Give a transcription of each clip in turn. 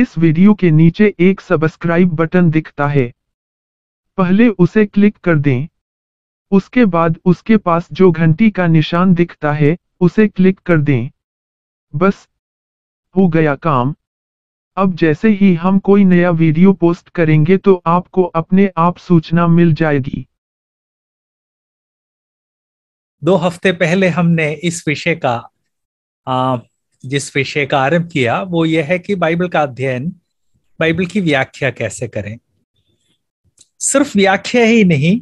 इस वीडियो के नीचे एक सब्सक्राइब बटन दिखता है पहले उसे क्लिक कर दें उसके बाद उसके पास जो घंटी का निशान दिखता है उसे क्लिक कर दें बस हो गया काम अब जैसे ही हम कोई नया वीडियो पोस्ट करेंगे तो आपको अपने आप सूचना मिल जाएगी दो हफ्ते पहले हमने इस विषय का आ, जिस विषय का आरंभ किया वो यह है कि बाइबल का अध्ययन बाइबल की व्याख्या कैसे करें सिर्फ व्याख्या ही नहीं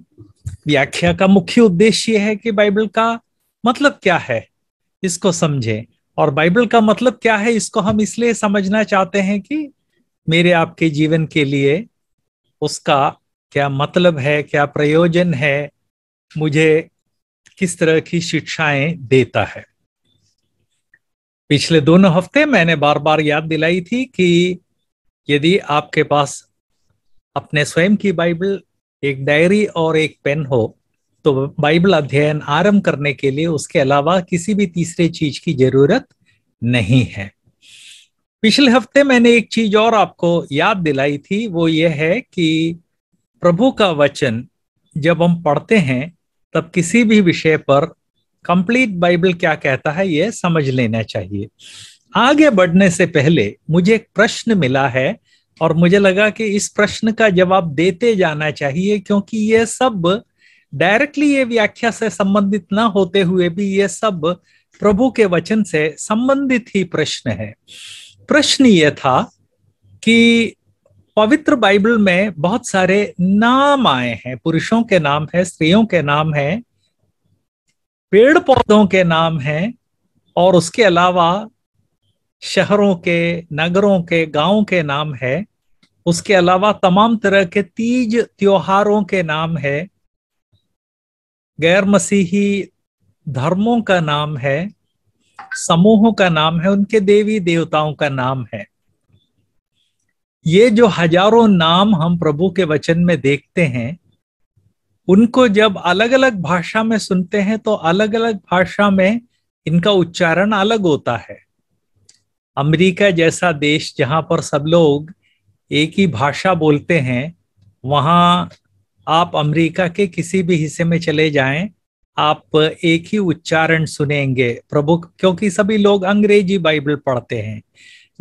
व्याख्या का मुख्य उद्देश्य यह है कि बाइबल का मतलब क्या है इसको समझें और बाइबल का मतलब क्या है इसको हम इसलिए समझना चाहते हैं कि मेरे आपके जीवन के लिए उसका क्या मतलब है क्या प्रयोजन है मुझे किस तरह की शिक्षाएं देता है पिछले दोनों हफ्ते मैंने बार बार याद दिलाई थी कि यदि आपके पास अपने स्वयं की बाइबल एक डायरी और एक पेन हो तो बाइबल अध्ययन आरंभ करने के लिए उसके अलावा किसी भी तीसरे चीज की जरूरत नहीं है पिछले हफ्ते मैंने एक चीज और आपको याद दिलाई थी वो ये है कि प्रभु का वचन जब हम पढ़ते हैं तब किसी भी विषय पर कंप्लीट बाइबल क्या कहता है ये समझ लेना चाहिए आगे बढ़ने से पहले मुझे एक प्रश्न मिला है और मुझे लगा कि इस प्रश्न का जवाब देते जाना चाहिए क्योंकि ये सब डायरेक्टली ये व्याख्या से संबंधित ना होते हुए भी ये सब प्रभु के वचन से संबंधित ही प्रश्न है प्रश्न ये था कि पवित्र बाइबल में बहुत सारे नाम आए हैं पुरुषों के नाम है स्त्रियों के नाम है पेड़ पौधों के नाम हैं और उसके अलावा शहरों के नगरों के गाँव के नाम है उसके अलावा तमाम तरह के तीज त्योहारों के नाम है गैर मसीही धर्मों का नाम है समूहों का नाम है उनके देवी देवताओं का नाम है ये जो हजारों नाम हम प्रभु के वचन में देखते हैं उनको जब अलग अलग भाषा में सुनते हैं तो अलग अलग भाषा में इनका उच्चारण अलग होता है अमेरिका जैसा देश जहां पर सब लोग एक ही भाषा बोलते हैं वहां आप अमेरिका के किसी भी हिस्से में चले जाएं आप एक ही उच्चारण सुनेंगे प्रभु क्योंकि सभी लोग अंग्रेजी बाइबल पढ़ते हैं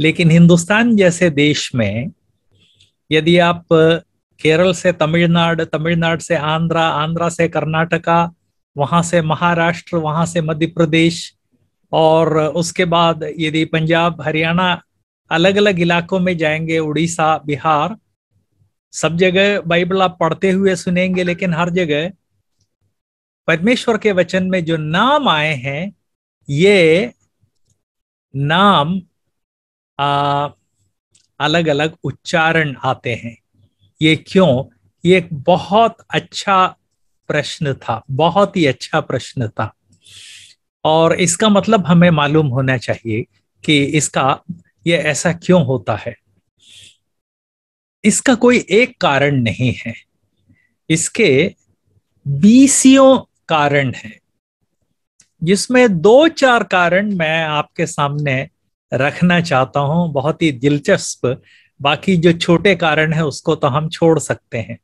लेकिन हिंदुस्तान जैसे देश में यदि आप केरल से तमिलनाडु तमिलनाडु से आंध्रा आंध्रा से कर्नाटका वहां से महाराष्ट्र वहां से मध्य प्रदेश और उसके बाद यदि पंजाब हरियाणा अलग अलग इलाकों में जाएंगे उड़ीसा बिहार सब जगह बाइबल आप पढ़ते हुए सुनेंगे लेकिन हर जगह परमेश्वर के वचन में जो नाम आए हैं ये नाम आ, अलग अलग उच्चारण आते हैं ये क्यों ये एक बहुत अच्छा प्रश्न था बहुत ही अच्छा प्रश्न था और इसका मतलब हमें मालूम होना चाहिए कि इसका ये ऐसा क्यों होता है इसका कोई एक कारण नहीं है इसके बीसियों कारण है जिसमें दो चार कारण मैं आपके सामने रखना चाहता हूं बहुत ही दिलचस्प बाकी जो छोटे कारण है उसको तो हम छोड़ सकते हैं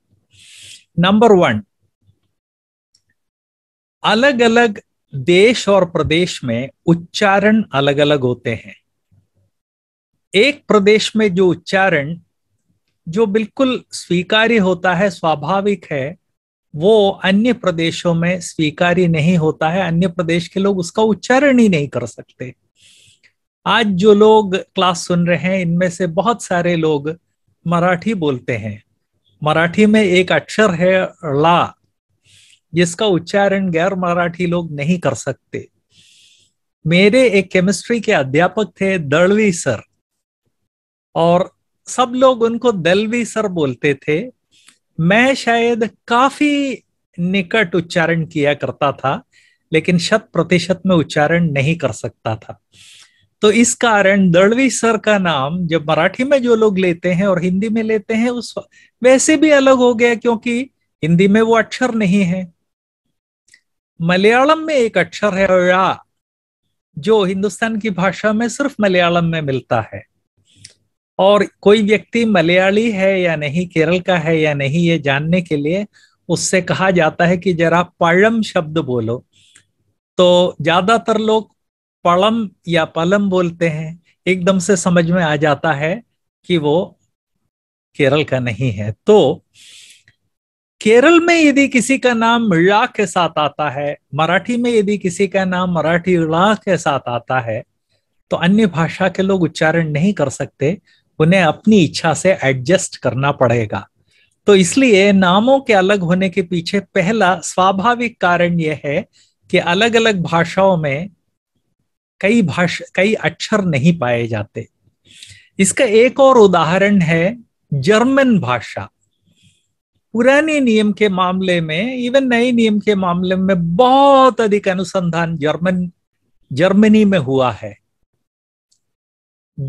नंबर वन अलग अलग देश और प्रदेश में उच्चारण अलग अलग होते हैं एक प्रदेश में जो उच्चारण जो बिल्कुल स्वीकार्य होता है स्वाभाविक है वो अन्य प्रदेशों में स्वीकार्य नहीं होता है अन्य प्रदेश के लोग उसका उच्चारण ही नहीं कर सकते आज जो लोग क्लास सुन रहे हैं इनमें से बहुत सारे लोग मराठी बोलते हैं मराठी में एक अक्षर है ला जिसका उच्चारण गैर मराठी लोग नहीं कर सकते मेरे एक केमिस्ट्री के अध्यापक थे दलवी सर और सब लोग उनको दलवी सर बोलते थे मैं शायद काफी निकट उच्चारण किया करता था लेकिन शत प्रतिशत में उच्चारण नहीं कर सकता था तो इस कारण दड़वी सर का नाम जब मराठी में जो लोग लेते हैं और हिंदी में लेते हैं उस वैसे भी अलग हो गया क्योंकि हिंदी में वो अक्षर नहीं है मलयालम में एक अक्षर है या जो हिंदुस्तान की भाषा में सिर्फ मलयालम में मिलता है और कोई व्यक्ति मलयाली है या नहीं केरल का है या नहीं ये जानने के लिए उससे कहा जाता है कि जरा पाड़म शब्द बोलो तो ज्यादातर लोग पलम या पलम बोलते हैं एकदम से समझ में आ जाता है कि वो केरल का नहीं है तो केरल में यदि किसी का नाम मिर्ला के साथ आता है मराठी में यदि किसी का नाम मराठी ला के साथ आता है तो अन्य भाषा के लोग उच्चारण नहीं कर सकते उन्हें अपनी इच्छा से एडजस्ट करना पड़ेगा तो इसलिए नामों के अलग होने के पीछे पहला स्वाभाविक कारण यह है कि अलग अलग भाषाओं में कई भाष कई अक्षर नहीं पाए जाते इसका एक और उदाहरण है जर्मन भाषा पुराने नियम के मामले में इवन नए नियम के मामले में बहुत अधिक अनुसंधान जर्मन जर्मनी में हुआ है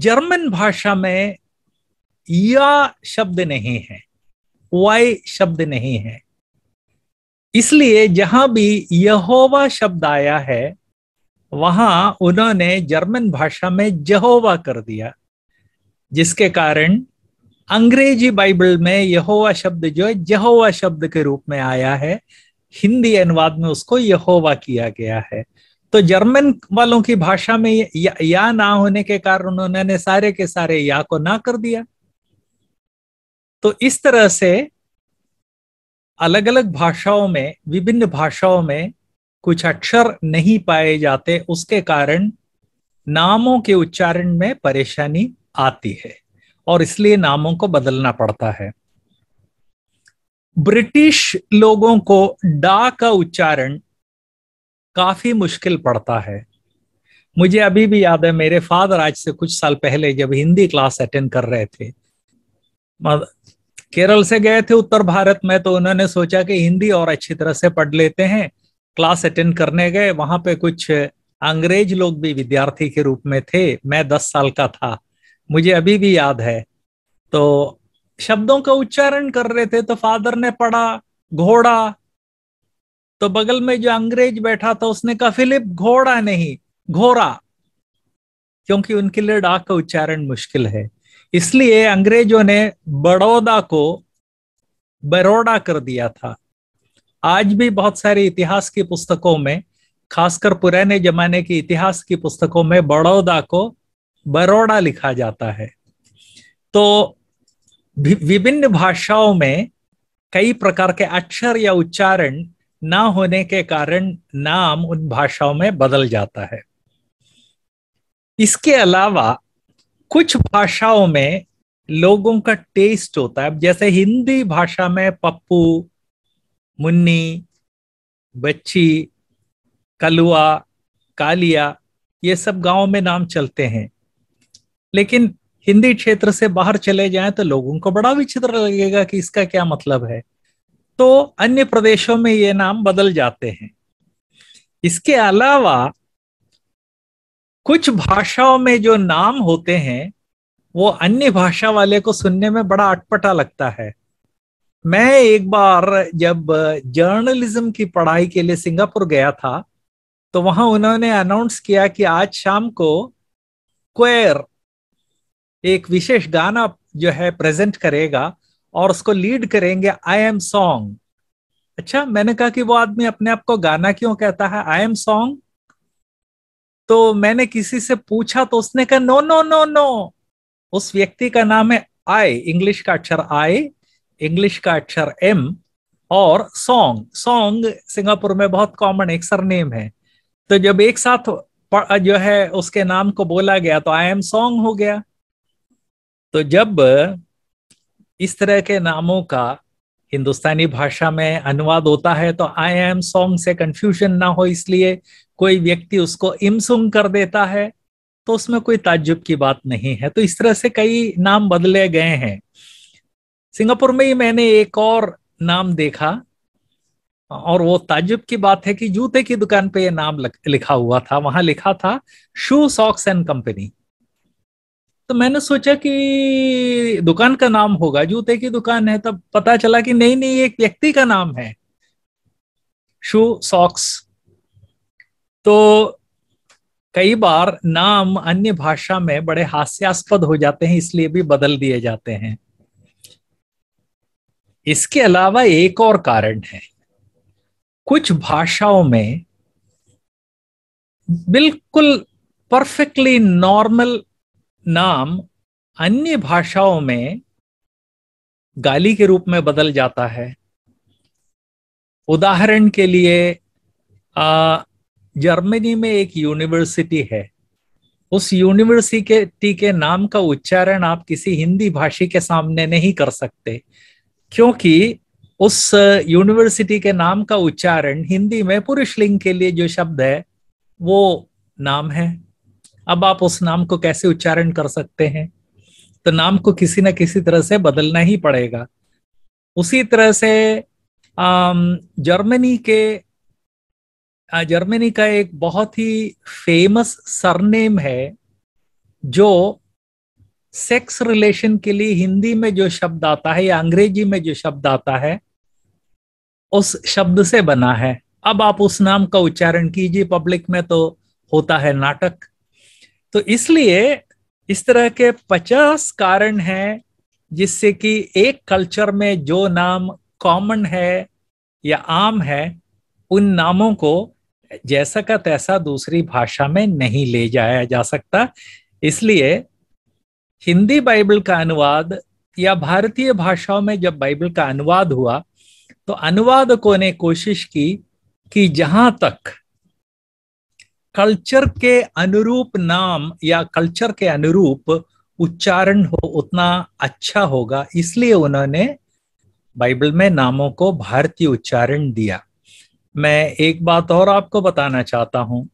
जर्मन भाषा में या शब्द नहीं है वाई शब्द नहीं है इसलिए जहां भी यहोवा शब्द आया है वहां उन्होंने जर्मन भाषा में जहोवा कर दिया जिसके कारण अंग्रेजी बाइबल में यहोवा शब्द जो है जहोवा शब्द के रूप में आया है हिंदी अनुवाद में उसको यहोवा किया गया है तो जर्मन वालों की भाषा में या, या ना होने के कारण उन्होंने सारे के सारे या को ना कर दिया तो इस तरह से अलग अलग भाषाओं में विभिन्न भाषाओं में कुछ अक्षर नहीं पाए जाते उसके कारण नामों के उच्चारण में परेशानी आती है और इसलिए नामों को बदलना पड़ता है ब्रिटिश लोगों को डा का उच्चारण काफी मुश्किल पड़ता है मुझे अभी भी याद है मेरे फादर आज से कुछ साल पहले जब हिंदी क्लास अटेंड कर रहे थे केरल से गए थे उत्तर भारत में तो उन्होंने सोचा कि हिंदी और अच्छी तरह से पढ़ लेते हैं क्लास अटेंड करने गए वहां पे कुछ अंग्रेज लोग भी विद्यार्थी के रूप में थे मैं दस साल का था मुझे अभी भी याद है तो शब्दों का उच्चारण कर रहे थे तो फादर ने पढ़ा घोड़ा तो बगल में जो अंग्रेज बैठा था उसने कहा फिलिप घोड़ा नहीं घोरा क्योंकि उनके लिए डाक का उच्चारण मुश्किल है इसलिए अंग्रेजों ने बड़ौदा को बरोड़ा कर दिया था आज भी बहुत सारे इतिहास की पुस्तकों में खासकर पुराने जमाने की इतिहास की पुस्तकों में बड़ौदा को बरोड़ा लिखा जाता है तो विभिन्न भाषाओं में कई प्रकार के अक्षर या उच्चारण ना होने के कारण नाम उन भाषाओं में बदल जाता है इसके अलावा कुछ भाषाओं में लोगों का टेस्ट होता है जैसे हिंदी भाषा में पप्पू मुन्नी बच्ची कलुआ कालिया ये सब गांव में नाम चलते हैं लेकिन हिंदी क्षेत्र से बाहर चले जाएं तो लोगों को बड़ा विचित्र लगेगा कि इसका क्या मतलब है तो अन्य प्रदेशों में ये नाम बदल जाते हैं इसके अलावा कुछ भाषाओं में जो नाम होते हैं वो अन्य भाषा वाले को सुनने में बड़ा अटपटा लगता है मैं एक बार जब जर्नलिज्म की पढ़ाई के लिए सिंगापुर गया था तो वहां उन्होंने अनाउंस किया कि आज शाम को क्वेर एक विशेष गाना जो है प्रेजेंट करेगा और उसको लीड करेंगे आई एम सॉन्ग अच्छा मैंने कहा कि वो आदमी अपने आप को गाना क्यों कहता है आई एम सॉन्ग तो मैंने किसी से पूछा तो उसने कहा नो नो नो नो उस व्यक्ति का नाम है आई इंग्लिश का अक्षर आई इंग्लिश का अक्षर एम और सॉन्ग सॉन्ग सिंगापुर में बहुत कॉमन एक सरनेम है तो जब एक साथ जो है उसके नाम को बोला गया तो आई एम सॉन्ग हो गया तो जब इस तरह के नामों का हिंदुस्तानी भाषा में अनुवाद होता है तो आई एम सॉन्ग से कंफ्यूजन ना हो इसलिए कोई व्यक्ति उसको सुंग कर देता है तो उसमें कोई ताज्जुब की बात नहीं है तो इस तरह से कई नाम बदले गए हैं सिंगापुर में ही मैंने एक और नाम देखा और वो ताजुब की बात है कि जूते की दुकान पे ये नाम लिखा हुआ था वहां लिखा था शू सॉक्स एंड कंपनी तो मैंने सोचा कि दुकान का नाम होगा जूते की दुकान है तब पता चला कि नहीं नहीं एक व्यक्ति का नाम है शू सॉक्स तो कई बार नाम अन्य भाषा में बड़े हास्यास्पद हो जाते हैं इसलिए भी बदल दिए जाते हैं इसके अलावा एक और कारण है कुछ भाषाओं में बिल्कुल परफेक्टली नॉर्मल नाम अन्य भाषाओं में गाली के रूप में बदल जाता है उदाहरण के लिए आ, जर्मनी में एक यूनिवर्सिटी है उस यूनिवर्सिटी के नाम का उच्चारण आप किसी हिंदी भाषी के सामने नहीं कर सकते क्योंकि उस यूनिवर्सिटी uh, के नाम का उच्चारण हिंदी में पुरुष लिंग के लिए जो शब्द है वो नाम है अब आप उस नाम को कैसे उच्चारण कर सकते हैं तो नाम को किसी ना किसी तरह से बदलना ही पड़ेगा उसी तरह से um, जर्मनी के uh, जर्मनी का एक बहुत ही फेमस सरनेम है जो सेक्स रिलेशन के लिए हिंदी में जो शब्द आता है या अंग्रेजी में जो शब्द आता है उस शब्द से बना है अब आप उस नाम का उच्चारण कीजिए पब्लिक में तो होता है नाटक तो इसलिए इस तरह के पचास कारण हैं जिससे कि एक कल्चर में जो नाम कॉमन है या आम है उन नामों को जैसा का तैसा दूसरी भाषा में नहीं ले जाया जा सकता इसलिए हिंदी बाइबल का अनुवाद या भारतीय भाषाओं में जब बाइबल का अनुवाद हुआ तो अनुवादकों ने कोशिश की कि जहां तक कल्चर के अनुरूप नाम या कल्चर के अनुरूप उच्चारण हो उतना अच्छा होगा इसलिए उन्होंने बाइबल में नामों को भारतीय उच्चारण दिया मैं एक बात और आपको बताना चाहता हूं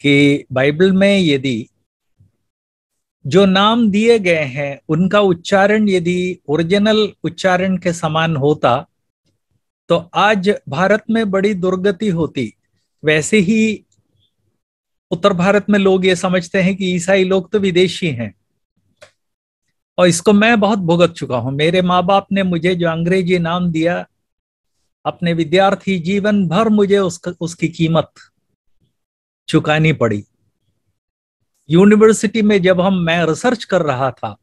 कि बाइबल में यदि जो नाम दिए गए हैं उनका उच्चारण यदि ओरिजिनल उच्चारण के समान होता तो आज भारत में बड़ी दुर्गति होती वैसे ही उत्तर भारत में लोग ये समझते हैं कि ईसाई लोग तो विदेशी हैं और इसको मैं बहुत भुगत चुका हूं मेरे माँ बाप ने मुझे जो अंग्रेजी नाम दिया अपने विद्यार्थी जीवन भर मुझे उसका उसकी कीमत चुकानी पड़ी यूनिवर्सिटी में जब हम मैं रिसर्च कर रहा था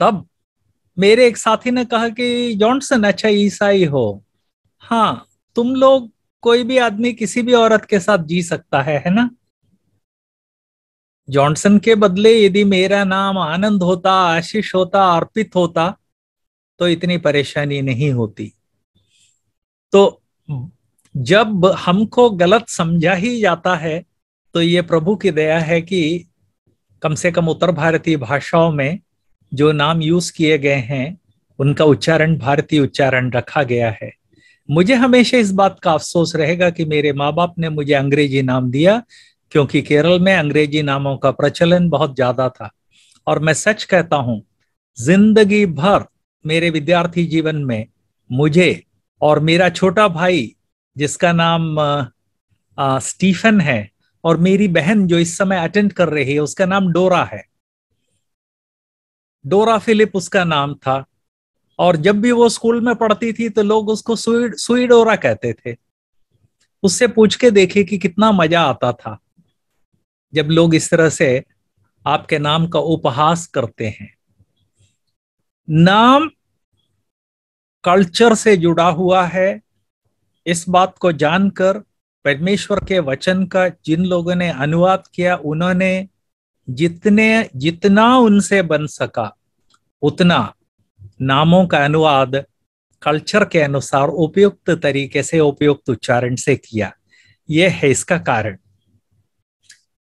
तब मेरे एक साथी ने कहा कि जॉनसन अच्छा ईसाई हो हाँ तुम लोग कोई भी आदमी किसी भी औरत के साथ जी सकता है है ना जॉनसन के बदले यदि मेरा नाम आनंद होता आशीष होता अर्पित होता तो इतनी परेशानी नहीं होती तो जब हमको गलत समझा ही जाता है तो ये प्रभु की दया है कि कम से कम उत्तर भारतीय भाषाओं में जो नाम यूज किए गए हैं उनका उच्चारण भारतीय उच्चारण रखा गया है मुझे हमेशा इस बात का अफसोस रहेगा कि मेरे माँ बाप ने मुझे अंग्रेजी नाम दिया क्योंकि केरल में अंग्रेजी नामों का प्रचलन बहुत ज्यादा था और मैं सच कहता हूं जिंदगी भर मेरे विद्यार्थी जीवन में मुझे और मेरा छोटा भाई जिसका नाम आ, आ, स्टीफन है और मेरी बहन जो इस समय अटेंड कर रही है उसका नाम डोरा है डोरा फिलिप उसका नाम था और जब भी वो स्कूल में पढ़ती थी तो लोग उसको सुई सुई डोरा कहते थे उससे पूछ के देखे कि कितना मजा आता था जब लोग इस तरह से आपके नाम का उपहास करते हैं नाम कल्चर से जुड़ा हुआ है इस बात को जानकर परमेश्वर के वचन का जिन लोगों ने अनुवाद किया उन्होंने जितने जितना उनसे बन सका उतना नामों का अनुवाद कल्चर के अनुसार उपयुक्त तरीके से उपयुक्त उच्चारण से किया यह है इसका कारण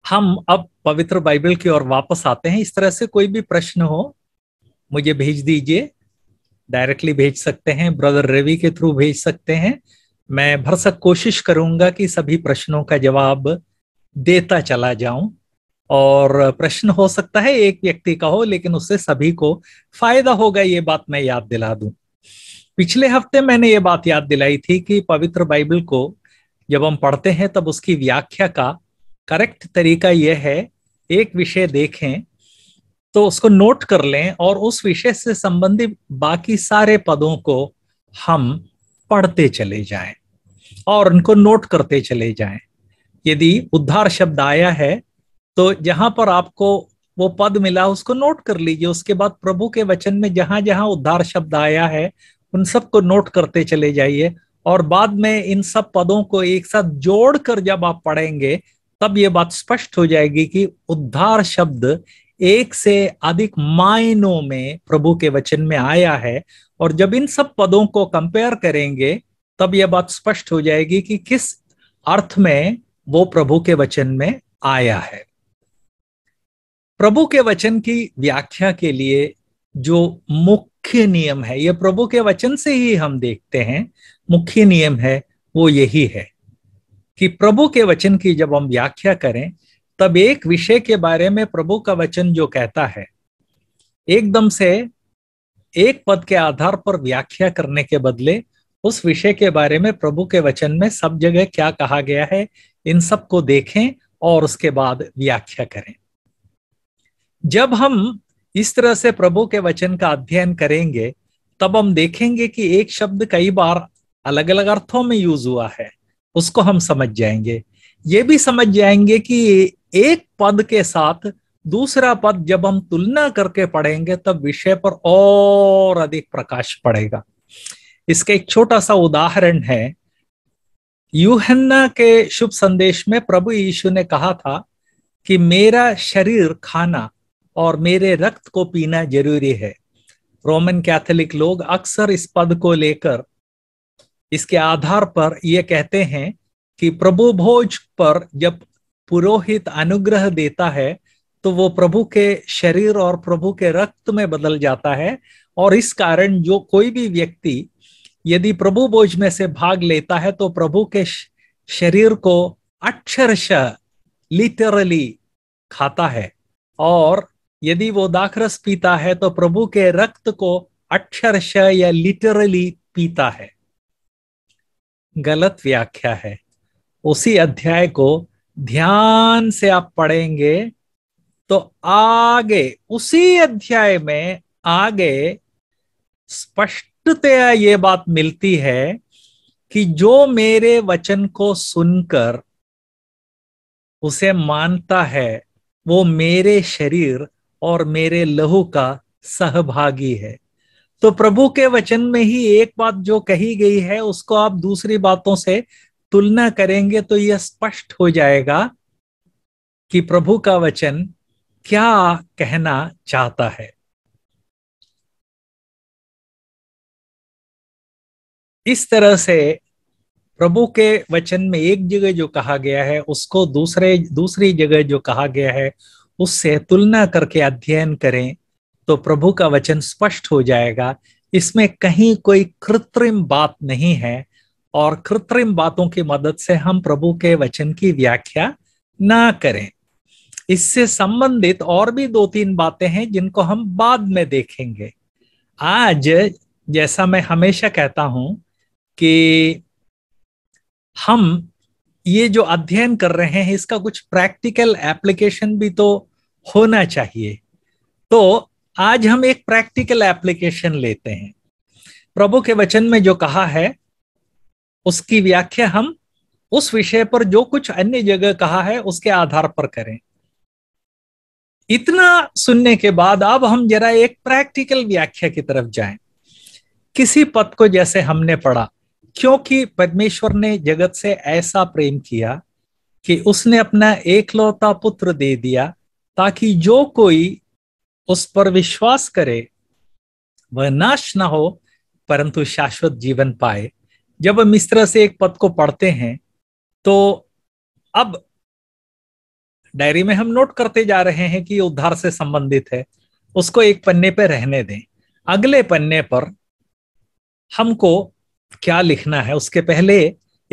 हम अब पवित्र बाइबल की ओर वापस आते हैं इस तरह से कोई भी प्रश्न हो मुझे भेज दीजिए डायरेक्टली भेज सकते हैं ब्रदर रवि के थ्रू भेज सकते हैं मैं भरसक कोशिश करूंगा कि सभी प्रश्नों का जवाब देता चला जाऊं और प्रश्न हो सकता है एक व्यक्ति का हो लेकिन उससे सभी को फायदा होगा ये बात मैं याद दिला दूं पिछले हफ्ते मैंने ये बात याद दिलाई थी कि पवित्र बाइबल को जब हम पढ़ते हैं तब उसकी व्याख्या का करेक्ट तरीका यह है एक विषय देखें तो उसको नोट कर लें और उस विषय से संबंधित बाकी सारे पदों को हम पढ़ते चले जाएं और उनको नोट करते चले जाएं यदि उद्धार शब्द आया है तो जहां पर आपको वो पद मिला उसको नोट कर लीजिए उसके बाद प्रभु के वचन में जहां जहां उद्धार शब्द आया है उन सबको नोट करते चले जाइए और बाद में इन सब पदों को एक साथ जोड़कर जब आप पढ़ेंगे तब ये बात स्पष्ट हो जाएगी कि उद्धार शब्द एक से अधिक मायनों में प्रभु के वचन में आया है और जब इन सब पदों को कंपेयर करेंगे तब यह बात स्पष्ट हो जाएगी कि किस अर्थ में वो प्रभु के वचन में आया है प्रभु के वचन की व्याख्या के लिए जो मुख्य नियम है यह प्रभु के वचन से ही हम देखते हैं मुख्य नियम है वो यही है कि प्रभु के वचन की जब हम व्याख्या करें तब एक विषय के बारे में प्रभु का वचन जो कहता है एकदम से एक पद के आधार पर व्याख्या करने के बदले उस विषय के बारे में प्रभु के वचन में सब जगह क्या कहा गया है इन सब को देखें और उसके बाद व्याख्या करें जब हम इस तरह से प्रभु के वचन का अध्ययन करेंगे तब हम देखेंगे कि एक शब्द कई बार अलग अलग अर्थों में यूज हुआ है उसको हम समझ जाएंगे ये भी समझ जाएंगे कि एक पद के साथ दूसरा पद जब हम तुलना करके पढ़ेंगे तब विषय पर और अधिक प्रकाश पड़ेगा इसका एक छोटा सा उदाहरण है यूहन्ना के शुभ संदेश में प्रभु यीशु ने कहा था कि मेरा शरीर खाना और मेरे रक्त को पीना जरूरी है रोमन कैथोलिक लोग अक्सर इस पद को लेकर इसके आधार पर ये कहते हैं कि प्रभु भोज पर जब पुरोहित अनुग्रह देता है तो वो प्रभु के शरीर और प्रभु के रक्त में बदल जाता है और इस कारण जो कोई भी व्यक्ति यदि प्रभु बोझ में से भाग लेता है तो प्रभु के शरीर को अक्षरश लिटरली खाता है और यदि वो दाखरस पीता है तो प्रभु के रक्त को अक्षरश या लिटरली पीता है गलत व्याख्या है उसी अध्याय को ध्यान से आप पढ़ेंगे तो आगे उसी अध्याय में आगे स्पष्टतया ये बात मिलती है कि जो मेरे वचन को सुनकर उसे मानता है वो मेरे शरीर और मेरे लहू का सहभागी है तो प्रभु के वचन में ही एक बात जो कही गई है उसको आप दूसरी बातों से तुलना करेंगे तो यह स्पष्ट हो जाएगा कि प्रभु का वचन क्या कहना चाहता है इस तरह से प्रभु के वचन में एक जगह जो कहा गया है उसको दूसरे दूसरी जगह जो कहा गया है उससे तुलना करके अध्ययन करें तो प्रभु का वचन स्पष्ट हो जाएगा इसमें कहीं कोई कृत्रिम बात नहीं है और कृत्रिम बातों की मदद से हम प्रभु के वचन की व्याख्या ना करें इससे संबंधित और भी दो तीन बातें हैं जिनको हम बाद में देखेंगे आज जैसा मैं हमेशा कहता हूं कि हम ये जो अध्ययन कर रहे हैं इसका कुछ प्रैक्टिकल एप्लीकेशन भी तो होना चाहिए तो आज हम एक प्रैक्टिकल एप्लीकेशन लेते हैं प्रभु के वचन में जो कहा है उसकी व्याख्या हम उस विषय पर जो कुछ अन्य जगह कहा है उसके आधार पर करें इतना सुनने के बाद अब हम जरा एक प्रैक्टिकल व्याख्या की तरफ जाएं किसी पद को जैसे हमने पढ़ा क्योंकि परमेश्वर ने जगत से ऐसा प्रेम किया कि उसने अपना एकलौता पुत्र दे दिया ताकि जो कोई उस पर विश्वास करे वह नाश ना हो परंतु शाश्वत जीवन पाए जब हम इस तरह से एक पद को पढ़ते हैं तो अब डायरी में हम नोट करते जा रहे हैं कि उद्धार से संबंधित है उसको एक पन्ने पर रहने दें अगले पन्ने पर हमको क्या लिखना है उसके पहले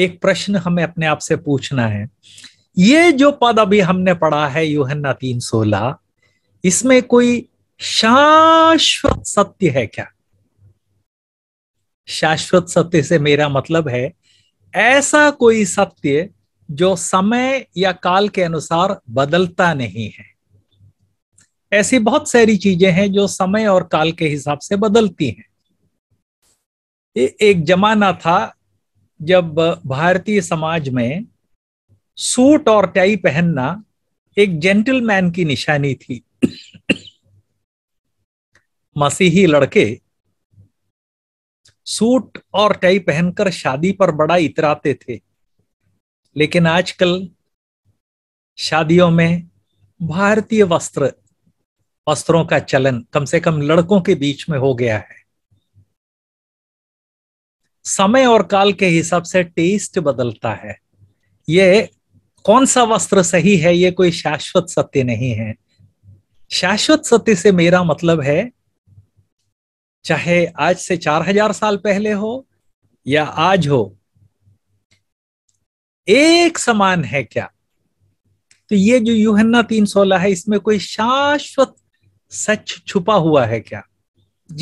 एक प्रश्न हमें अपने आप से पूछना है ये जो पद अभी हमने पढ़ा है यूहना तीन सोलह इसमें कोई शाश्वत सत्य है क्या शाश्वत सत्य से मेरा मतलब है ऐसा कोई सत्य जो समय या काल के अनुसार बदलता नहीं है ऐसी बहुत सारी चीजें हैं जो समय और काल के हिसाब से बदलती हैं एक जमाना था जब भारतीय समाज में सूट और टाई पहनना एक जेंटलमैन की निशानी थी मसीही लड़के सूट और टाई पहनकर शादी पर बड़ा इतराते थे लेकिन आजकल शादियों में भारतीय वस्त्र वस्त्रों का चलन कम से कम लड़कों के बीच में हो गया है समय और काल के हिसाब से टेस्ट बदलता है ये कौन सा वस्त्र सही है ये कोई शाश्वत सत्य नहीं है शाश्वत सत्य से मेरा मतलब है चाहे आज से चार हजार साल पहले हो या आज हो एक समान है क्या तो ये जो यूहन्ना तीन सोलह है इसमें कोई शाश्वत सच छुपा हुआ है क्या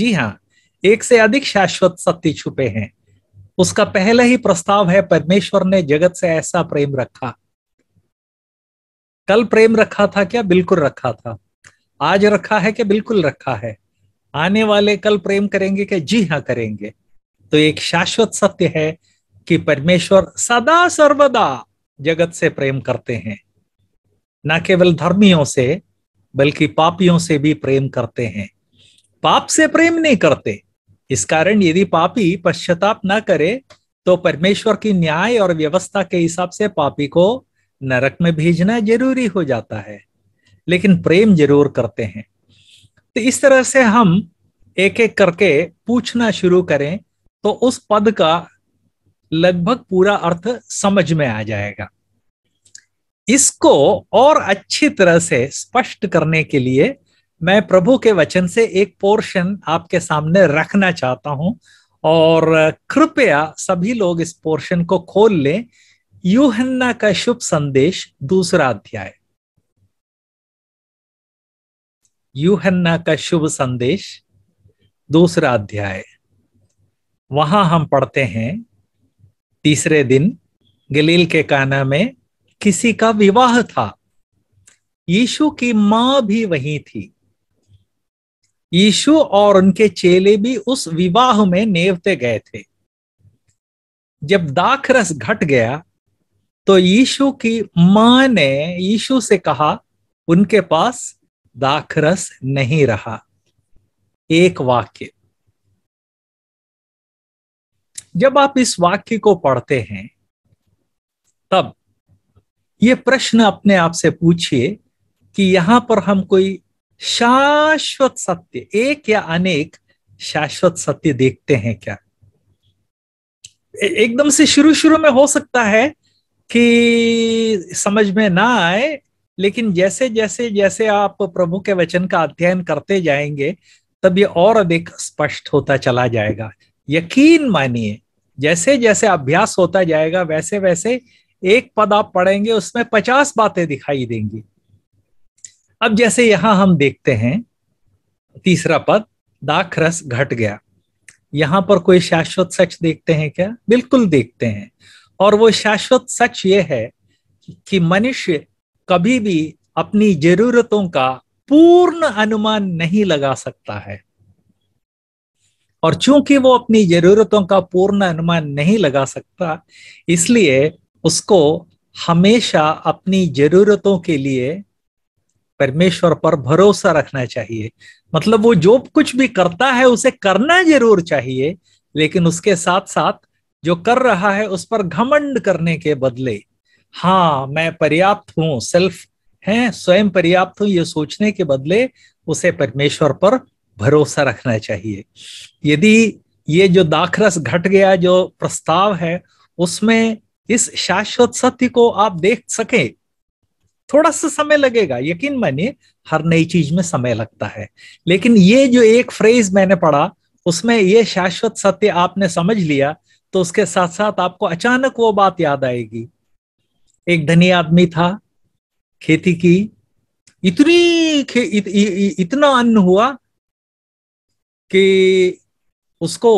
जी हाँ एक से अधिक शाश्वत सत्य छुपे हैं उसका पहला ही प्रस्ताव है परमेश्वर ने जगत से ऐसा प्रेम रखा कल प्रेम रखा था क्या बिल्कुल रखा था आज रखा है क्या बिल्कुल रखा है आने वाले कल प्रेम करेंगे क्या जी हाँ करेंगे तो एक शाश्वत सत्य है कि परमेश्वर सदा सर्वदा जगत से प्रेम करते हैं न केवल धर्मियों से बल्कि पापियों से भी प्रेम करते हैं पाप से प्रेम नहीं करते इस कारण यदि पापी पश्चाताप न करे तो परमेश्वर की न्याय और व्यवस्था के हिसाब से पापी को नरक में भेजना जरूरी हो जाता है लेकिन प्रेम जरूर करते हैं तो इस तरह से हम एक एक करके पूछना शुरू करें तो उस पद का लगभग पूरा अर्थ समझ में आ जाएगा इसको और अच्छी तरह से स्पष्ट करने के लिए मैं प्रभु के वचन से एक पोर्शन आपके सामने रखना चाहता हूं और कृपया सभी लोग इस पोर्शन को खोल लें यूहन्ना का शुभ संदेश दूसरा अध्याय यूहन्ना का शुभ संदेश दूसरा अध्याय वहां हम पढ़ते हैं तीसरे दिन गलील के काना में किसी का विवाह था यीशु की मां भी वहीं थी यीशु और उनके चेले भी उस विवाह में नेवते गए थे जब दाखरस घट गया तो यीशु की मां ने यीशु से कहा उनके पास दाखरस नहीं रहा एक वाक्य जब आप इस वाक्य को पढ़ते हैं तब ये प्रश्न अपने आप से पूछिए कि यहां पर हम कोई शाश्वत सत्य एक या अनेक शाश्वत सत्य देखते हैं क्या एकदम से शुरू शुरू में हो सकता है कि समझ में ना आए लेकिन जैसे जैसे जैसे आप प्रभु के वचन का अध्ययन करते जाएंगे तब ये और अधिक स्पष्ट होता चला जाएगा यकीन मानिए जैसे जैसे अभ्यास होता जाएगा वैसे वैसे एक पद आप पढ़ेंगे उसमें पचास बातें दिखाई देंगी अब जैसे यहां हम देखते हैं तीसरा पद दाख रस घट गया यहां पर कोई शाश्वत सच देखते हैं क्या बिल्कुल देखते हैं और वो शाश्वत सच ये है कि मनुष्य कभी भी अपनी जरूरतों का पूर्ण अनुमान नहीं लगा सकता है और चूंकि वो अपनी जरूरतों का पूर्ण अनुमान नहीं लगा सकता इसलिए उसको हमेशा अपनी जरूरतों के लिए परमेश्वर पर भरोसा रखना चाहिए मतलब वो जो कुछ भी करता है उसे करना जरूर चाहिए लेकिन उसके साथ साथ जो कर रहा है उस पर घमंड करने के बदले हाँ मैं पर्याप्त हूं सेल्फ है स्वयं पर्याप्त हूं ये सोचने के बदले उसे परमेश्वर पर भरोसा रखना चाहिए यदि ये जो दाखरस घट गया जो प्रस्ताव है उसमें इस शाश्वत सत्य को आप देख सके थोड़ा सा समय लगेगा यकीन मानिए हर नई चीज में समय लगता है लेकिन ये जो एक फ्रेज मैंने पढ़ा उसमें ये शाश्वत सत्य आपने समझ लिया तो उसके साथ साथ आपको अचानक वो बात याद आएगी एक धनी आदमी था खेती की इतनी खे, इत, इ, इ, इतना अन्न हुआ कि उसको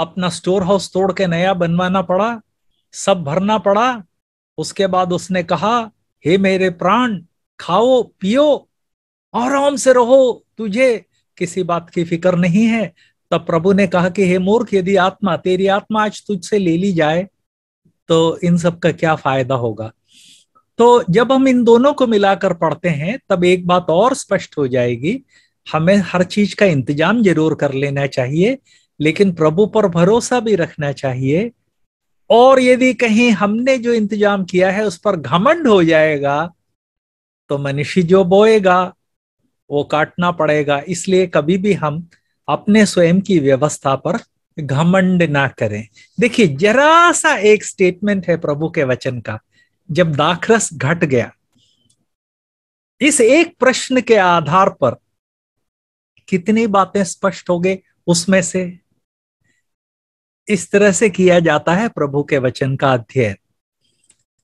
अपना स्टोर हाउस तोड़ के नया बनवाना पड़ा सब भरना पड़ा उसके बाद उसने कहा हे मेरे प्राण खाओ पियो आराम से रहो तुझे किसी बात की फिक्र नहीं है तब प्रभु ने कहा कि हे मूर्ख यदि आत्मा तेरी आत्मा आज तुझसे ले ली जाए तो इन सब का क्या फायदा होगा तो जब हम इन दोनों को मिलाकर पढ़ते हैं तब एक बात और स्पष्ट हो जाएगी हमें हर चीज का इंतजाम जरूर कर लेना चाहिए लेकिन प्रभु पर भरोसा भी रखना चाहिए और यदि कहीं हमने जो इंतजाम किया है उस पर घमंड हो जाएगा तो मनुष्य जो बोएगा वो काटना पड़ेगा इसलिए कभी भी हम अपने स्वयं की व्यवस्था पर घमंड ना करें देखिए जरा सा एक स्टेटमेंट है प्रभु के वचन का जब दाखरस घट गया इस एक प्रश्न के आधार पर कितनी बातें स्पष्ट हो गए उसमें से इस तरह से किया जाता है प्रभु के वचन का अध्ययन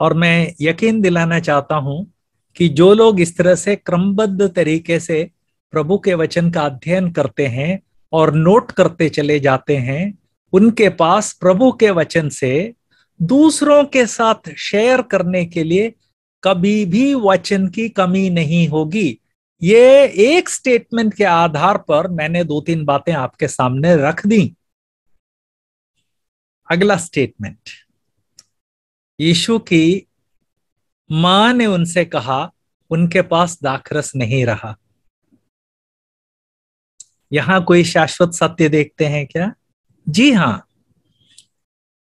और मैं यकीन दिलाना चाहता हूं कि जो लोग इस तरह से क्रमबद्ध तरीके से प्रभु के वचन का अध्ययन करते हैं और नोट करते चले जाते हैं उनके पास प्रभु के वचन से दूसरों के साथ शेयर करने के लिए कभी भी वचन की कमी नहीं होगी ये एक स्टेटमेंट के आधार पर मैंने दो तीन बातें आपके सामने रख दी अगला स्टेटमेंट यीशु की मां ने उनसे कहा उनके पास दाखरस नहीं रहा यहां कोई शाश्वत सत्य देखते हैं क्या जी हां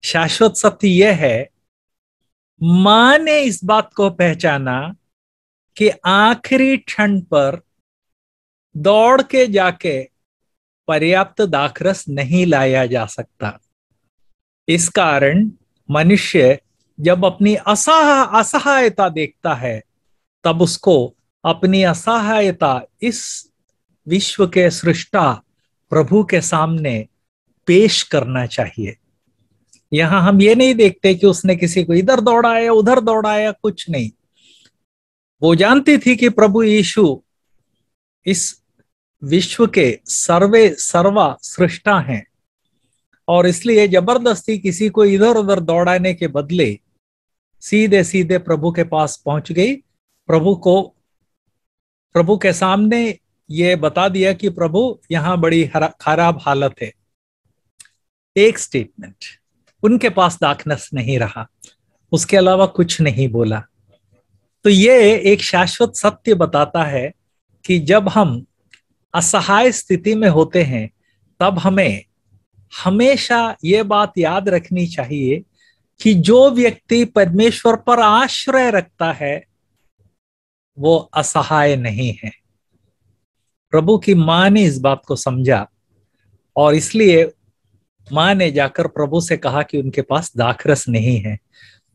शाश्वत सत्य यह है मां ने इस बात को पहचाना कि आखिरी क्षण पर दौड़ के जाके पर्याप्त दाखरस नहीं लाया जा सकता इस कारण मनुष्य जब अपनी असहा असहायता देखता है तब उसको अपनी असहायता इस विश्व के सृष्टा प्रभु के सामने पेश करना चाहिए यहां हम ये नहीं देखते कि उसने किसी को इधर दौड़ाया उधर दौड़ाया कुछ नहीं वो जानती थी कि प्रभु यीशु इस विश्व के सर्वे सर्वा सृष्टा हैं और इसलिए जबरदस्ती किसी को इधर उधर दौड़ाने के बदले सीधे सीधे प्रभु के पास पहुंच गई प्रभु को प्रभु के सामने ये बता दिया कि प्रभु यहाँ बड़ी खराब हालत है एक स्टेटमेंट उनके पास दाखनस नहीं रहा उसके अलावा कुछ नहीं बोला तो ये एक शाश्वत सत्य बताता है कि जब हम असहाय स्थिति में होते हैं तब हमें हमेशा ये बात याद रखनी चाहिए कि जो व्यक्ति परमेश्वर पर आश्रय रखता है वो असहाय नहीं है प्रभु की मां ने इस बात को समझा और इसलिए मां ने जाकर प्रभु से कहा कि उनके पास दाखरस नहीं है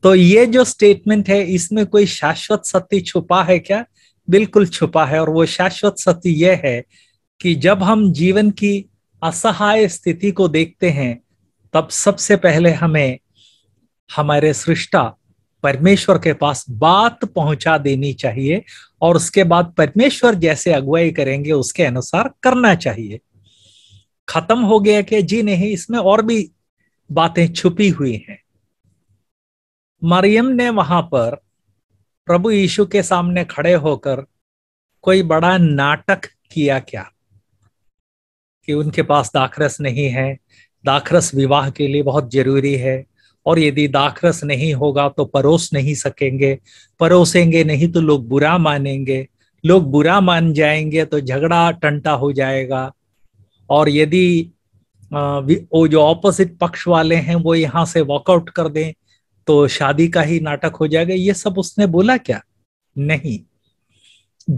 तो ये जो स्टेटमेंट है इसमें कोई शाश्वत सत्य छुपा है क्या बिल्कुल छुपा है और वो शाश्वत सत्य यह है कि जब हम जीवन की असहाय स्थिति को देखते हैं तब सबसे पहले हमें हमारे सृष्टा परमेश्वर के पास बात पहुंचा देनी चाहिए और उसके बाद परमेश्वर जैसे अगुवाई करेंगे उसके अनुसार करना चाहिए खत्म हो गया कि जी नहीं इसमें और भी बातें छुपी हुई हैं मरियम ने वहां पर प्रभु यीशु के सामने खड़े होकर कोई बड़ा नाटक किया क्या कि उनके पास दाखरस नहीं है दाखरस विवाह के लिए बहुत जरूरी है और यदि दाखरस नहीं होगा तो परोस नहीं सकेंगे परोसेंगे नहीं तो लोग बुरा मानेंगे लोग बुरा मान जाएंगे तो झगड़ा टंटा हो जाएगा और यदि वो जो ऑपोजिट पक्ष वाले हैं वो यहाँ से वॉकआउट कर दें तो शादी का ही नाटक हो जाएगा ये सब उसने बोला क्या नहीं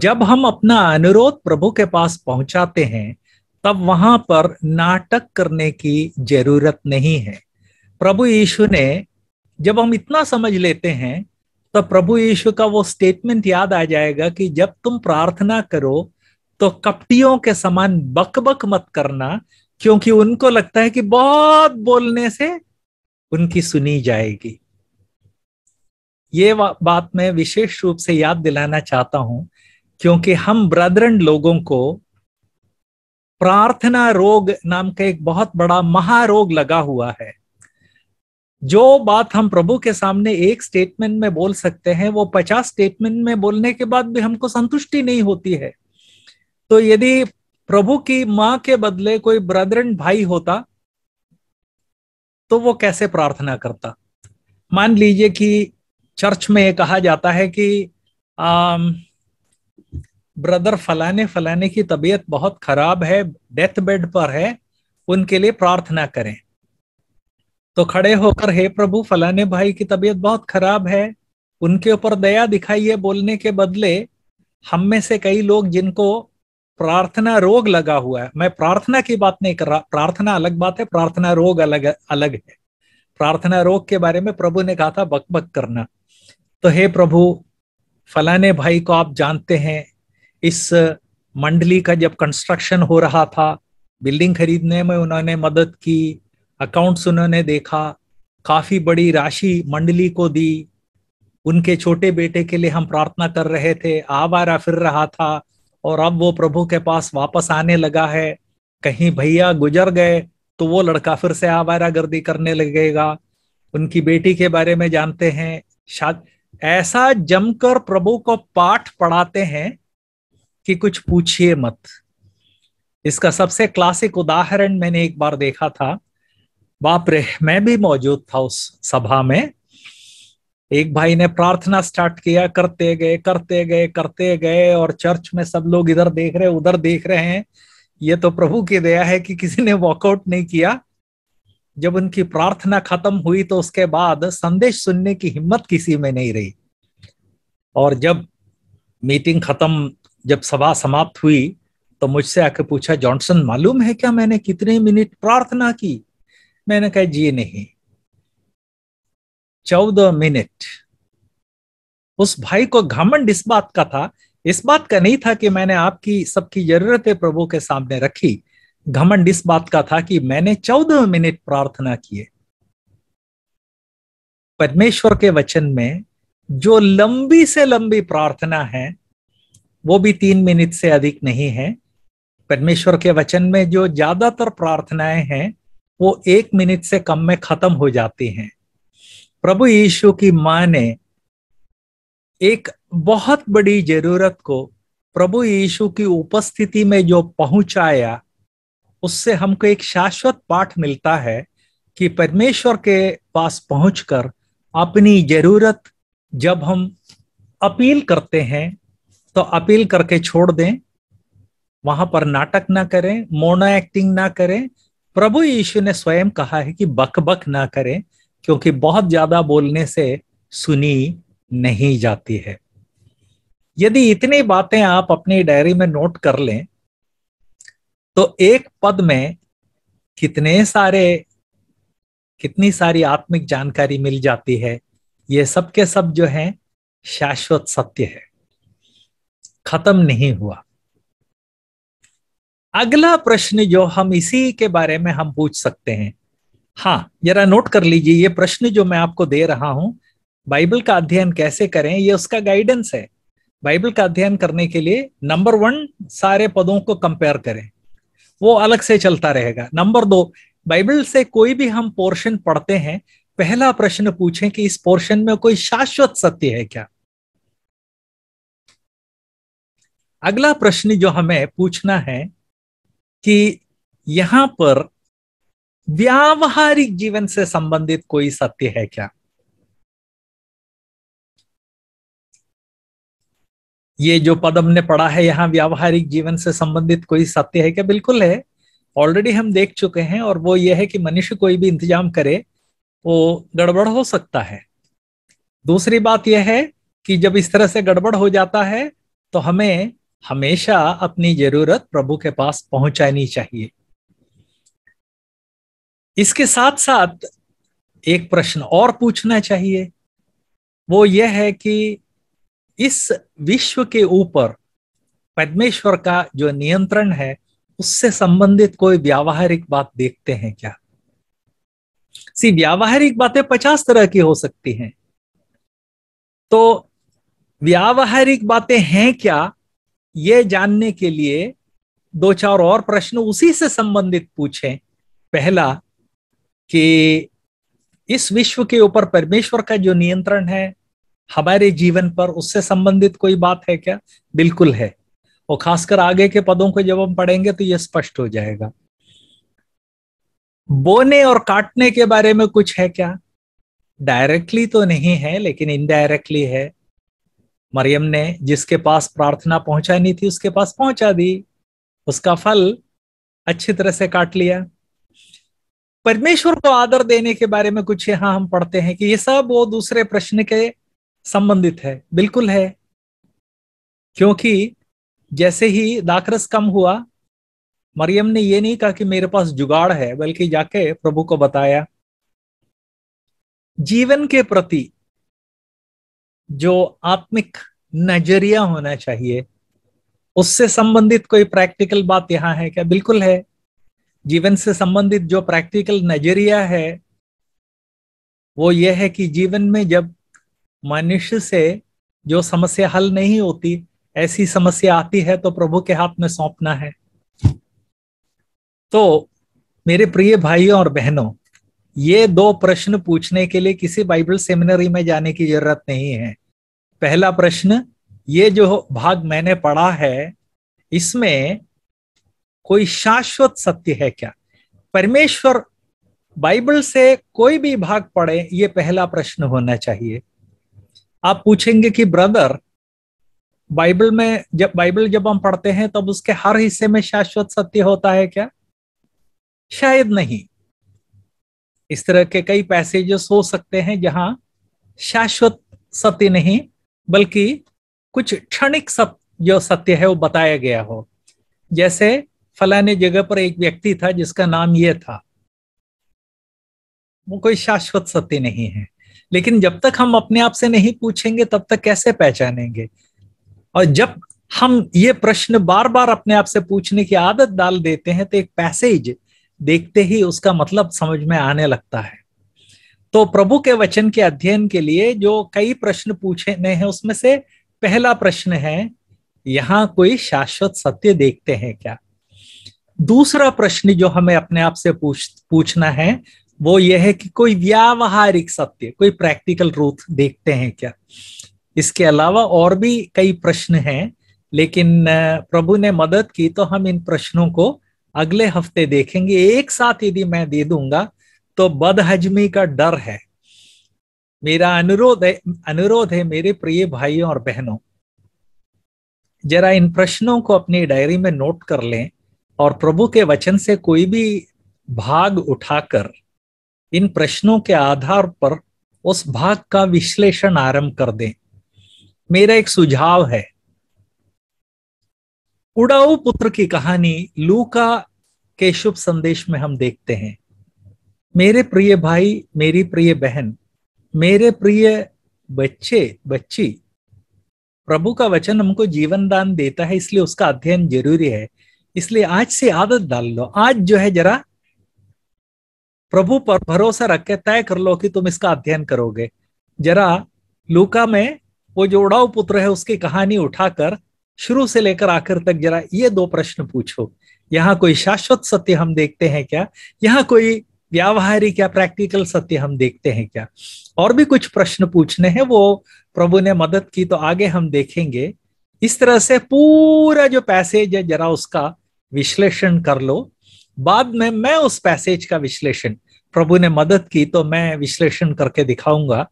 जब हम अपना अनुरोध प्रभु के पास पहुंचाते हैं तब वहां पर नाटक करने की जरूरत नहीं है प्रभु यीशु ने जब हम इतना समझ लेते हैं तो प्रभु यीशु का वो स्टेटमेंट याद आ जाएगा कि जब तुम प्रार्थना करो तो कपटियों के समान बकबक बक मत करना क्योंकि उनको लगता है कि बहुत बोलने से उनकी सुनी जाएगी ये बात मैं विशेष रूप से याद दिलाना चाहता हूं क्योंकि हम ब्रदरन लोगों को प्रार्थना रोग नाम का एक बहुत बड़ा महारोग लगा हुआ है जो बात हम प्रभु के सामने एक स्टेटमेंट में बोल सकते हैं वो पचास स्टेटमेंट में बोलने के बाद भी हमको संतुष्टि नहीं होती है तो यदि प्रभु की मां के बदले कोई ब्रदरन भाई होता तो वो कैसे प्रार्थना करता मान लीजिए कि चर्च में ये कहा जाता है कि आम, ब्रदर फलाने फलाने की तबीयत बहुत खराब है डेथ बेड पर है उनके लिए प्रार्थना करें तो खड़े होकर हे प्रभु फलाने भाई की तबीयत बहुत खराब है उनके ऊपर दया दिखाइए बोलने के बदले हम में से कई लोग जिनको प्रार्थना रोग लगा हुआ है मैं प्रार्थना की बात नहीं कर रहा प्रार्थना अलग बात है प्रार्थना रोग अलग अलग है प्रार्थना रोग के बारे में प्रभु ने कहा था बकबक करना तो हे प्रभु फलाने भाई को आप जानते हैं इस मंडली का जब कंस्ट्रक्शन हो रहा था बिल्डिंग खरीदने में उन्होंने मदद की अकाउंट्स उन्होंने देखा काफी बड़ी राशि मंडली को दी उनके छोटे बेटे के लिए हम प्रार्थना कर रहे थे आवारा फिर रहा था और अब वो प्रभु के पास वापस आने लगा है कहीं भैया गुजर गए तो वो लड़का फिर से आवारा गर्दी करने लगेगा उनकी बेटी के बारे में जानते हैं शादी ऐसा जमकर प्रभु को पाठ पढ़ाते हैं कि कुछ पूछिए मत इसका सबसे क्लासिक उदाहरण मैंने एक बार देखा था बाप रे मैं भी मौजूद था उस सभा में एक भाई ने प्रार्थना स्टार्ट किया करते गए करते गए करते गए और चर्च में सब लोग इधर देख रहे उधर देख रहे हैं ये तो प्रभु की दया है कि किसी ने वॉकआउट नहीं किया जब उनकी प्रार्थना खत्म हुई तो उसके बाद संदेश सुनने की हिम्मत किसी में नहीं रही और जब मीटिंग खत्म जब सभा समाप्त हुई तो मुझसे आके पूछा जॉनसन मालूम है क्या मैंने कितने मिनट प्रार्थना की मैंने कहा जी नहीं चौदह मिनट उस भाई को घमंड इस बात का था इस बात का नहीं था कि मैंने आपकी सबकी जरूरतें प्रभु के सामने रखी घमंड इस बात का था कि मैंने चौदह मिनट प्रार्थना किए परमेश्वर के वचन में जो लंबी से लंबी प्रार्थना है वो भी तीन मिनट से अधिक नहीं है परमेश्वर के वचन में जो ज्यादातर प्रार्थनाएं हैं वो एक मिनट से कम में खत्म हो जाती हैं प्रभु यीशु की मां ने एक बहुत बड़ी जरूरत को प्रभु यीशु की उपस्थिति में जो पहुंचाया उससे हमको एक शाश्वत पाठ मिलता है कि परमेश्वर के पास पहुंचकर अपनी जरूरत जब हम अपील करते हैं तो अपील करके छोड़ दें वहां पर नाटक ना करें मोनो एक्टिंग ना करें प्रभु यीशु ने स्वयं कहा है कि बक बक ना करें क्योंकि बहुत ज्यादा बोलने से सुनी नहीं जाती है यदि इतनी बातें आप अपनी डायरी में नोट कर लें तो एक पद में कितने सारे कितनी सारी आत्मिक जानकारी मिल जाती है ये सब के सब जो है शाश्वत सत्य है खत्म नहीं हुआ अगला प्रश्न जो हम इसी के बारे में हम पूछ सकते हैं हाँ जरा नोट कर लीजिए ये प्रश्न जो मैं आपको दे रहा हूं बाइबल का अध्ययन कैसे करें ये उसका गाइडेंस है बाइबल का अध्ययन करने के लिए नंबर वन सारे पदों को कंपेयर करें वो अलग से चलता रहेगा नंबर दो बाइबल से कोई भी हम पोर्शन पढ़ते हैं पहला प्रश्न पूछें कि इस पोर्शन में कोई शाश्वत सत्य है क्या अगला प्रश्न जो हमें पूछना है कि यहां पर व्यावहारिक जीवन से संबंधित कोई सत्य है क्या ये जो पद हमने पढ़ा है यहाँ व्यावहारिक जीवन से संबंधित कोई सत्य है क्या बिल्कुल है ऑलरेडी हम देख चुके हैं और वो ये है कि मनुष्य कोई भी इंतजाम करे वो गड़बड़ हो सकता है दूसरी बात यह है कि जब इस तरह से गड़बड़ हो जाता है तो हमें हमेशा अपनी जरूरत प्रभु के पास पहुंचानी चाहिए इसके साथ साथ एक प्रश्न और पूछना चाहिए वो यह है कि इस विश्व के ऊपर पद्मेश्वर का जो नियंत्रण है उससे संबंधित कोई व्यावहारिक बात देखते हैं क्या सी व्यावहारिक बातें पचास तरह की हो सकती हैं तो व्यावहारिक बातें हैं क्या ये जानने के लिए दो चार और प्रश्न उसी से संबंधित पूछें पहला कि इस विश्व के ऊपर परमेश्वर का जो नियंत्रण है हमारे जीवन पर उससे संबंधित कोई बात है क्या बिल्कुल है और खासकर आगे के पदों को जब हम पढ़ेंगे तो यह स्पष्ट हो जाएगा बोने और काटने के बारे में कुछ है क्या डायरेक्टली तो नहीं है लेकिन इनडायरेक्टली है मरियम ने जिसके पास प्रार्थना पहुंचानी थी उसके पास पहुंचा दी उसका फल अच्छी तरह से काट लिया परमेश्वर को आदर देने के बारे में कुछ यहां हम पढ़ते हैं कि ये सब वो दूसरे प्रश्न के संबंधित है बिल्कुल है क्योंकि जैसे ही दाखरस कम हुआ मरियम ने यह नहीं कहा कि मेरे पास जुगाड़ है बल्कि जाके प्रभु को बताया जीवन के प्रति जो आत्मिक नजरिया होना चाहिए उससे संबंधित कोई प्रैक्टिकल बात यहां है क्या बिल्कुल है जीवन से संबंधित जो प्रैक्टिकल नजरिया है वो यह है कि जीवन में जब मनुष्य से जो समस्या हल नहीं होती ऐसी समस्या आती है तो प्रभु के हाथ में सौंपना है तो मेरे प्रिय भाइयों और बहनों ये दो प्रश्न पूछने के लिए किसी बाइबल सेमिनरी में जाने की जरूरत नहीं है पहला प्रश्न ये जो भाग मैंने पढ़ा है इसमें कोई शाश्वत सत्य है क्या परमेश्वर बाइबल से कोई भी भाग पढ़े ये पहला प्रश्न होना चाहिए आप पूछेंगे कि ब्रदर बाइबल में जब बाइबल जब हम पढ़ते हैं तब उसके हर हिस्से में शाश्वत सत्य होता है क्या शायद नहीं इस तरह के कई पैसेजेस हो सकते हैं जहां शाश्वत सत्य नहीं बल्कि कुछ क्षणिक सत्य जो सत्य है वो बताया गया हो जैसे फलाने जगह पर एक व्यक्ति था जिसका नाम ये था वो कोई शाश्वत सत्य नहीं है लेकिन जब तक हम अपने आप से नहीं पूछेंगे तब तक कैसे पहचानेंगे और जब हम ये प्रश्न बार बार अपने आप से पूछने की आदत डाल देते हैं तो एक पैसेज देखते ही उसका मतलब समझ में आने लगता है तो प्रभु के वचन के अध्ययन के लिए जो कई प्रश्न पूछे गए हैं उसमें से पहला प्रश्न है यहां कोई शाश्वत सत्य देखते हैं क्या दूसरा प्रश्न जो हमें अपने आप से पूछ पूछना है वो ये है कि कोई व्यावहारिक सत्य कोई प्रैक्टिकल रूथ देखते हैं क्या इसके अलावा और भी कई प्रश्न हैं लेकिन प्रभु ने मदद की तो हम इन प्रश्नों को अगले हफ्ते देखेंगे एक साथ यदि मैं दे दूंगा तो बदहजमी का डर है मेरा अनुरोध है अनुरोध है मेरे प्रिय भाइयों और बहनों जरा इन प्रश्नों को अपनी डायरी में नोट कर लें और प्रभु के वचन से कोई भी भाग उठाकर इन प्रश्नों के आधार पर उस भाग का विश्लेषण आरंभ कर दें मेरा एक सुझाव है उड़ाऊ पुत्र की कहानी लूका के शुभ संदेश में हम देखते हैं मेरे प्रिय भाई मेरी प्रिय बहन मेरे प्रिय बच्चे बच्ची प्रभु का वचन हमको जीवन दान देता है इसलिए उसका अध्ययन जरूरी है इसलिए आज से आदत डाल लो आज जो है जरा प्रभु पर भरोसा रख के तय कर लो कि तुम इसका अध्ययन करोगे जरा लूका में वो जो उड़ाऊ पुत्र है उसकी कहानी उठाकर शुरू से लेकर आखिर तक जरा ये दो प्रश्न पूछो यहाँ कोई शाश्वत सत्य हम देखते हैं क्या यहाँ कोई व्यावहारिक या प्रैक्टिकल सत्य हम देखते हैं क्या और भी कुछ प्रश्न पूछने हैं वो प्रभु ने मदद की तो आगे हम देखेंगे इस तरह से पूरा जो पैसेज है जरा उसका विश्लेषण कर लो बाद में मैं उस पैसेज का विश्लेषण प्रभु ने मदद की तो मैं विश्लेषण करके दिखाऊंगा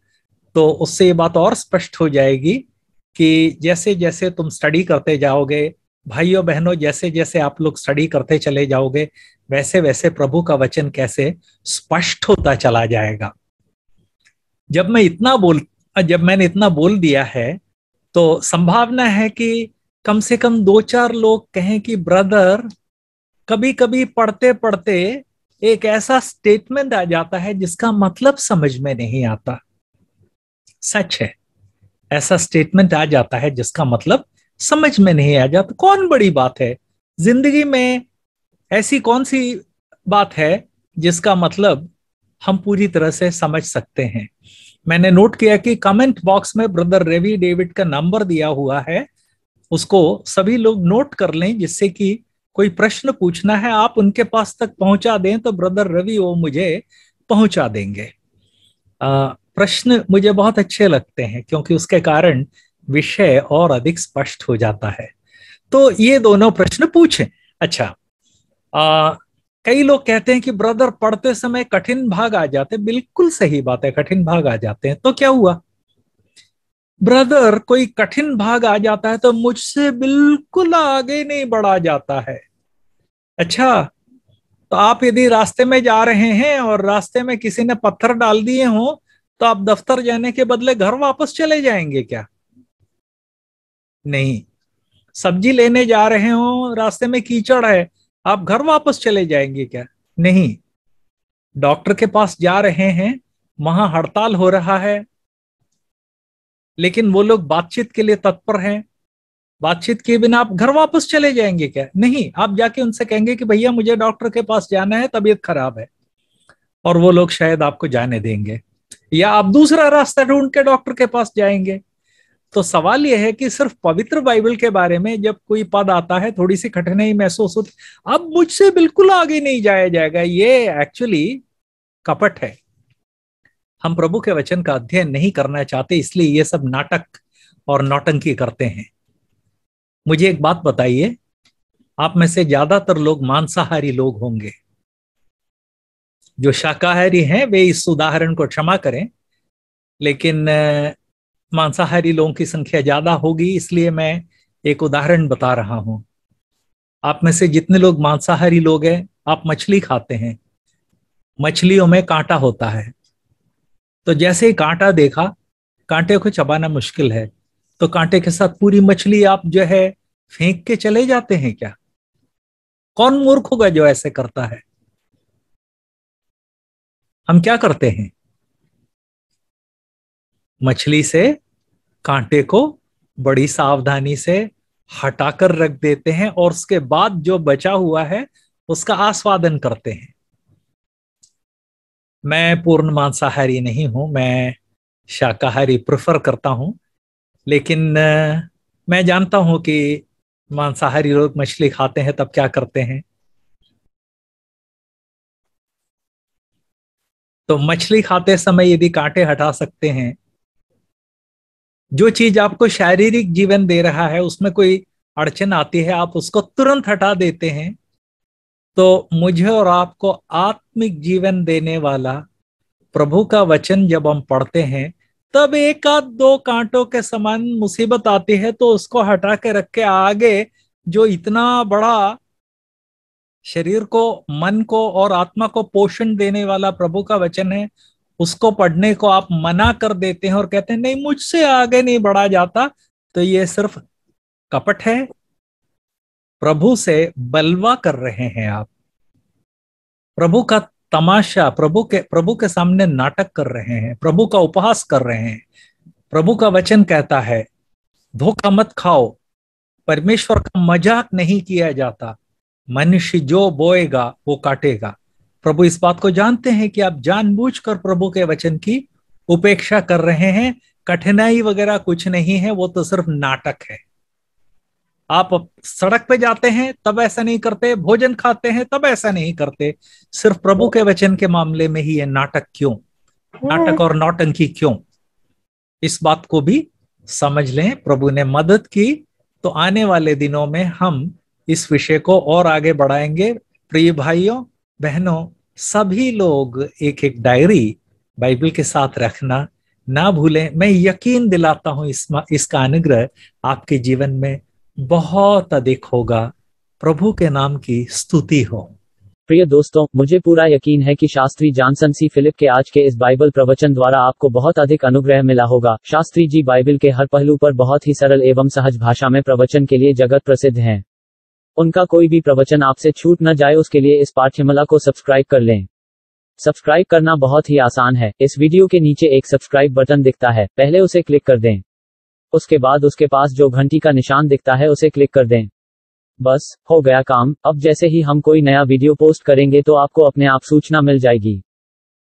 तो उससे ये बात और स्पष्ट हो जाएगी कि जैसे जैसे तुम स्टडी करते जाओगे भाइयों बहनों जैसे जैसे आप लोग स्टडी करते चले जाओगे वैसे वैसे प्रभु का वचन कैसे स्पष्ट होता चला जाएगा जब मैं इतना बोल जब मैंने इतना बोल दिया है तो संभावना है कि कम से कम दो चार लोग कहें कि ब्रदर कभी कभी पढ़ते पढ़ते एक ऐसा स्टेटमेंट आ जाता है जिसका मतलब समझ में नहीं आता सच है ऐसा स्टेटमेंट आ जाता है जिसका मतलब समझ में नहीं आ जाता कौन बड़ी बात है जिंदगी में ऐसी कौन सी बात है जिसका मतलब हम पूरी तरह से समझ सकते हैं मैंने नोट किया कि कमेंट बॉक्स में ब्रदर रेवी डेविड का नंबर दिया हुआ है उसको सभी लोग नोट कर लें जिससे कि कोई प्रश्न पूछना है आप उनके पास तक पहुंचा दें तो ब्रदर रवि वो मुझे पहुंचा देंगे आ, प्रश्न मुझे बहुत अच्छे लगते हैं क्योंकि उसके कारण विषय और अधिक स्पष्ट हो जाता है तो ये दोनों प्रश्न पूछें अच्छा आ, कई लोग कहते हैं कि ब्रदर पढ़ते समय कठिन भाग आ जाते बिल्कुल सही बात है कठिन भाग आ जाते हैं तो क्या हुआ ब्रदर कोई कठिन भाग आ जाता है तो मुझसे बिल्कुल आगे नहीं बढ़ा जाता है अच्छा तो आप यदि रास्ते में जा रहे हैं और रास्ते में किसी ने पत्थर डाल दिए हों तो आप दफ्तर जाने के बदले घर वापस चले जाएंगे क्या नहीं सब्जी लेने जा रहे हो रास्ते में कीचड़ है आप घर वापस चले जाएंगे क्या नहीं डॉक्टर के पास जा रहे हैं वहां हड़ताल हो रहा है लेकिन वो लोग बातचीत के लिए तत्पर हैं बातचीत किए बिना आप घर वापस चले जाएंगे क्या नहीं आप जाके उनसे कहेंगे कि भैया मुझे डॉक्टर के पास जाना है तबीयत खराब है और वो लोग शायद आपको जाने देंगे या आप दूसरा रास्ता ढूंढ के डॉक्टर के पास जाएंगे तो सवाल यह है कि सिर्फ पवित्र बाइबल के बारे में जब कोई पद आता है थोड़ी सी कठिनाई महसूस होती अब मुझसे बिल्कुल आगे नहीं जाया जाएगा ये एक्चुअली कपट है हम प्रभु के वचन का अध्ययन नहीं करना चाहते इसलिए ये सब नाटक और नौटंकी करते हैं मुझे एक बात बताइए आप में से ज्यादातर लोग मांसाहारी लोग होंगे जो शाकाहारी हैं वे इस उदाहरण को क्षमा करें लेकिन मांसाहारी लोगों की संख्या ज्यादा होगी इसलिए मैं एक उदाहरण बता रहा हूं आप में से जितने लोग मांसाहारी लोग हैं आप मछली खाते हैं मछलियों में कांटा होता है तो जैसे ही कांटा देखा कांटे को चबाना मुश्किल है तो कांटे के साथ पूरी मछली आप जो है फेंक के चले जाते हैं क्या कौन मूर्ख होगा जो ऐसे करता है हम क्या करते हैं मछली से कांटे को बड़ी सावधानी से हटाकर रख देते हैं और उसके बाद जो बचा हुआ है उसका आस्वादन करते हैं मैं पूर्ण मांसाहारी नहीं हूं मैं शाकाहारी प्रेफर करता हूं लेकिन मैं जानता हूं कि मांसाहारी लोग मछली खाते हैं तब क्या करते हैं तो मछली खाते समय यदि कांटे हटा सकते हैं जो चीज आपको शारीरिक जीवन दे रहा है उसमें कोई अड़चन आती है आप उसको तुरंत हटा देते हैं तो मुझे और आपको आत्मिक जीवन देने वाला प्रभु का वचन जब हम पढ़ते हैं तब एक आध दो कांटों के समान मुसीबत आती है तो उसको हटा के रख के आगे जो इतना बड़ा शरीर को मन को और आत्मा को पोषण देने वाला प्रभु का वचन है उसको पढ़ने को आप मना कर देते हैं और कहते हैं नहीं मुझसे आगे नहीं बढ़ा जाता तो ये सिर्फ कपट है प्रभु से बलवा कर रहे हैं आप प्रभु का तमाशा प्रभु के प्रभु के सामने नाटक कर रहे हैं प्रभु का उपहास कर रहे हैं प्रभु का वचन कहता है धोखा मत खाओ परमेश्वर का मजाक नहीं किया जाता मनुष्य जो बोएगा वो काटेगा प्रभु इस बात को जानते हैं कि आप जानबूझकर प्रभु के वचन की उपेक्षा कर रहे हैं कठिनाई वगैरह कुछ नहीं है वो तो सिर्फ नाटक है आप सड़क पे जाते हैं तब ऐसा नहीं करते भोजन खाते हैं तब ऐसा नहीं करते सिर्फ प्रभु के वचन के मामले में ही ये नाटक क्यों हाँ। नाटक और नौटंकी क्यों इस बात को भी समझ लें प्रभु ने मदद की तो आने वाले दिनों में हम इस विषय को और आगे बढ़ाएंगे प्रिय भाइयों बहनों सभी लोग एक एक डायरी बाइबल के साथ रखना ना भूलें मैं यकीन दिलाता हूं इस इसका अनुग्रह आपके जीवन में बहुत अधिक होगा प्रभु के नाम की स्तुति हो प्रिय दोस्तों मुझे पूरा यकीन है कि शास्त्री जॉनसन सी फिलिप के आज के इस बाइबल प्रवचन द्वारा आपको बहुत अधिक अनुग्रह मिला होगा शास्त्री जी बाइबल के हर पहलू पर बहुत ही सरल एवं सहज भाषा में प्रवचन के लिए जगत प्रसिद्ध हैं उनका कोई भी प्रवचन आपसे छूट न जाए उसके लिए इस पाठ्यमला को सब्सक्राइब कर ले सब्सक्राइब करना बहुत ही आसान है इस वीडियो के नीचे एक सब्सक्राइब बटन दिखता है पहले उसे क्लिक कर दें उसके बाद उसके पास जो घंटी का निशान दिखता है उसे क्लिक कर दें बस हो गया काम अब जैसे ही हम कोई नया वीडियो पोस्ट करेंगे तो आपको अपने आप सूचना मिल जाएगी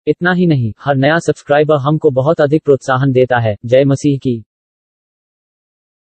इतना ही नहीं हर नया सब्सक्राइबर हमको बहुत अधिक प्रोत्साहन देता है जय मसीह की